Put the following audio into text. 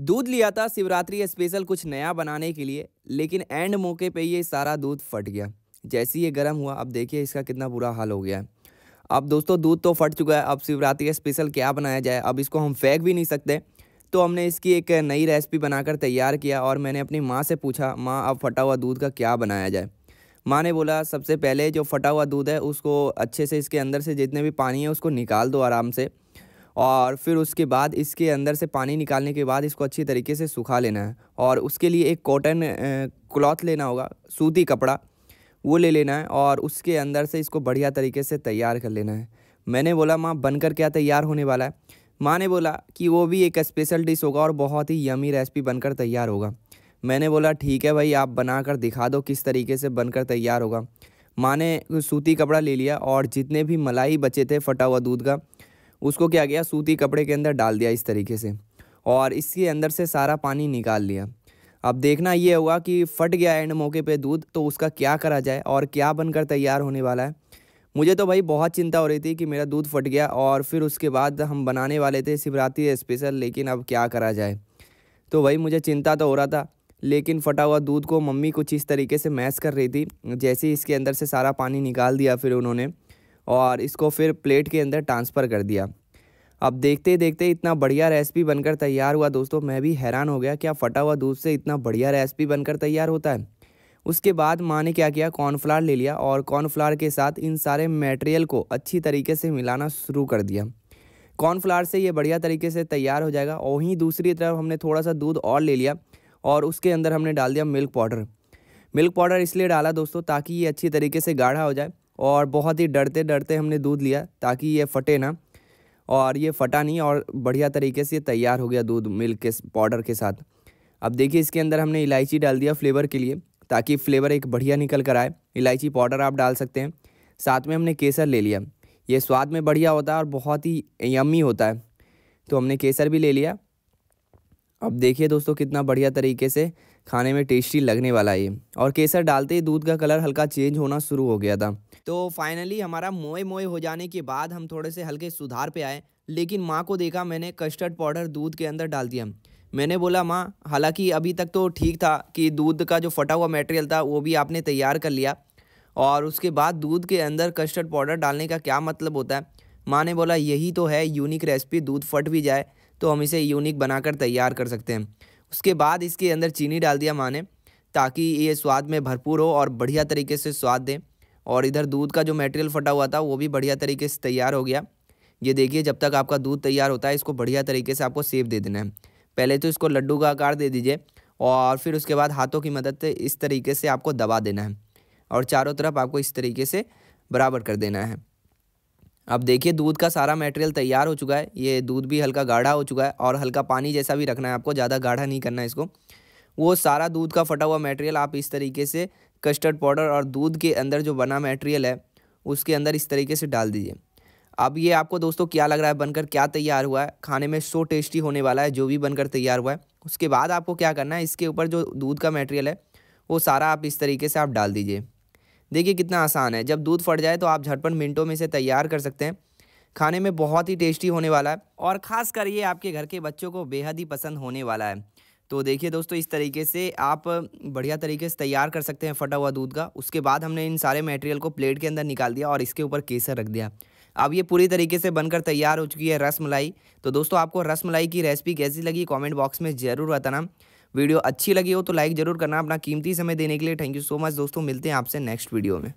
दूध लिया था शिवरात्रि स्पेशल कुछ नया बनाने के लिए लेकिन एंड मौके पे ये सारा दूध फट गया जैसे ही ये गर्म हुआ अब देखिए इसका कितना बुरा हाल हो गया है अब दोस्तों दूध तो फट चुका है अब शिवरात्रि स्पेशल क्या बनाया जाए अब इसको हम फेंक भी नहीं सकते तो हमने इसकी एक नई रेसिपी बनाकर तैयार किया और मैंने अपनी माँ से पूछा माँ अब फटा हुआ दूध का क्या बनाया जाए माँ ने बोला सबसे पहले जो फटा हुआ दूध है उसको अच्छे से इसके अंदर से जितने भी पानी है उसको निकाल दो आराम से और फिर उसके बाद इसके अंदर से पानी निकालने के बाद इसको अच्छी तरीके से सुखा लेना है और उसके लिए एक कॉटन क्लॉथ लेना होगा सूती कपड़ा वो ले लेना है और उसके अंदर से इसको बढ़िया तरीके से तैयार कर लेना है मैंने बोला माँ बनकर क्या तैयार होने वाला है माँ ने बोला कि वो भी एक स्पेशल डिश होगा और बहुत ही यमी रेसिपी बनकर तैयार होगा मैंने बोला ठीक है भाई आप बना कर दिखा दो किस तरीके से बनकर तैयार होगा माँ ने सूती कपड़ा ले लिया और जितने भी मलाई बचे थे फटा हुआ दूध का उसको क्या किया सूती कपड़े के अंदर डाल दिया इस तरीके से और इसके अंदर से सारा पानी निकाल लिया अब देखना ये हुआ कि फट गया एंड मौके पे दूध तो उसका क्या करा जाए और क्या बनकर तैयार होने वाला है मुझे तो भाई बहुत चिंता हो रही थी कि मेरा दूध फट गया और फिर उसके बाद हम बनाने वाले थे शिवरात्रि स्पेशल लेकिन अब क्या करा जाए तो भाई मुझे चिंता तो हो रहा था लेकिन फटा हुआ दूध को मम्मी कुछ इस तरीके से मैस कर रही थी जैसे ही इसके अंदर से सारा पानी निकाल दिया फिर उन्होंने और इसको फिर प्लेट के अंदर ट्रांसफ़र कर दिया अब देखते देखते इतना बढ़िया रेसिपी बनकर तैयार हुआ दोस्तों मैं भी हैरान हो गया क्या फटा हुआ दूध से इतना बढ़िया रेसिपी बनकर तैयार होता है उसके बाद माँ ने क्या किया कॉर्नफ्लावर ले लिया और कॉर्नफ्लावर के साथ इन सारे मटेरियल को अच्छी तरीके से मिलाना शुरू कर दिया कॉर्नफ्लावर से ये बढ़िया तरीके से तैयार हो जाएगा वहीं दूसरी तरफ हमने थोड़ा सा दूध और ले लिया और उसके अंदर हमने डाल दिया मिल्क पाउडर मिल्क पाउडर इसलिए डाला दोस्तों ताकि ये अच्छी तरीके से गाढ़ा हो जाए और बहुत ही डरते डरते हमने दूध लिया ताकि ये फटे ना और ये फटा नहीं और बढ़िया तरीके से तैयार हो गया दूध मिल्क के पाउडर के साथ अब देखिए इसके अंदर हमने इलायची डाल दिया फ्लेवर के लिए ताकि फ्लेवर एक बढ़िया निकल कर आए इलायची पाउडर आप डाल सकते हैं साथ में हमने केसर ले लिया ये स्वाद में बढ़िया होता है और बहुत ही यम्मी होता है तो हमने केसर भी ले लिया अब देखिए दोस्तों कितना बढ़िया तरीके से खाने में टेस्टी लगने वाला है और केसर डालते ही दूध का कलर हल्का चेंज होना शुरू हो गया था तो फाइनली हमारा मोए मोए हो जाने के बाद हम थोड़े से हल्के सुधार पे आए लेकिन माँ को देखा मैंने कस्टर्ड पाउडर दूध के अंदर डाल दिया मैंने बोला माँ हालांकि अभी तक तो ठीक था कि दूध का जो फटा हुआ मटेरियल था वो भी आपने तैयार कर लिया और उसके बाद दूध के अंदर कस्टर्ड पाउडर डालने का क्या मतलब होता है माँ ने बोला यही तो है यूनिक रेसिपी दूध फट भी जाए तो हम इसे यूनिक बनाकर तैयार कर सकते हैं उसके बाद इसके अंदर चीनी डाल दिया माँ ने ताकि ये स्वाद में भरपूर हो और बढ़िया तरीके से स्वाद दें और इधर दूध का जो मटेरियल फटा हुआ था वो भी बढ़िया तरीके से तैयार हो गया ये देखिए जब तक आपका दूध तैयार होता है इसको बढ़िया तरीके से आपको सेब दे देना है पहले तो इसको लड्डू का आकार दे दीजिए और फिर उसके बाद हाथों की मदद से इस तरीके से आपको दबा देना है और चारों तरफ आपको इस तरीके से बराबर कर देना है अब देखिए दूध का सारा मटेरियल तैयार हो चुका है ये दूध भी हल्का गाढ़ा हो चुका है और हल्का पानी जैसा भी रखना है आपको ज़्यादा गाढ़ा नहीं करना है इसको वो सारा दूध का फटा हुआ मटेरियल आप इस तरीके से कस्टर्ड पाउडर और दूध के अंदर जो बना मटेरियल है उसके अंदर इस तरीके से डाल दीजिए अब ये आपको दोस्तों क्या लग रहा है बनकर क्या तैयार हुआ है खाने में सो टेस्टी होने वाला है जो भी बनकर तैयार हुआ है उसके बाद आपको क्या करना है इसके ऊपर जो दूध का मटेरियल है वो सारा आप इस तरीके से आप डाल दीजिए देखिए कितना आसान है जब दूध फट जाए तो आप झटपट मिनटों में इसे तैयार कर सकते हैं खाने में बहुत ही टेस्टी होने वाला है और ख़ास कर ये आपके घर के बच्चों को बेहद ही पसंद होने वाला है तो देखिए दोस्तों इस तरीके से आप बढ़िया तरीके से तैयार कर सकते हैं फटा हुआ दूध का उसके बाद हमने इन सारे मटेरियल को प्लेट के अंदर निकाल दिया और इसके ऊपर केसर रख दिया अब ये पूरी तरीके से बनकर तैयार हो चुकी है रस मलाई तो दोस्तों आपको रस मलाई की रेसिपी कैसी लगी कमेंट बॉक्स में ज़रूर बताना वीडियो अच्छी लगी हो तो लाइक ज़रूर करना अपना कीमती समय देने के लिए थैंक यू सो मच दोस्तों मिलते हैं आपसे नेक्स्ट वीडियो में